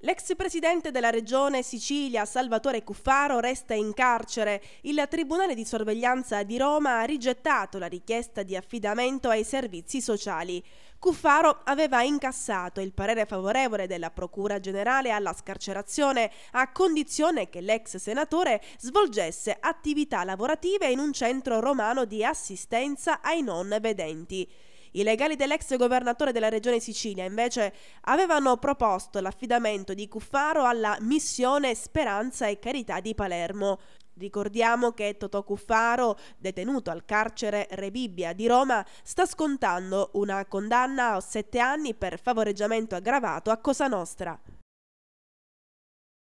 L'ex presidente della regione Sicilia, Salvatore Cuffaro, resta in carcere. Il Tribunale di sorveglianza di Roma ha rigettato la richiesta di affidamento ai servizi sociali. Cuffaro aveva incassato il parere favorevole della Procura generale alla scarcerazione, a condizione che l'ex senatore svolgesse attività lavorative in un centro romano di assistenza ai non vedenti. I legali dell'ex governatore della regione Sicilia invece avevano proposto l'affidamento di Cuffaro alla missione Speranza e Carità di Palermo. Ricordiamo che Totò Cuffaro, detenuto al carcere Re Bibbia di Roma, sta scontando una condanna a sette anni per favoreggiamento aggravato a Cosa Nostra.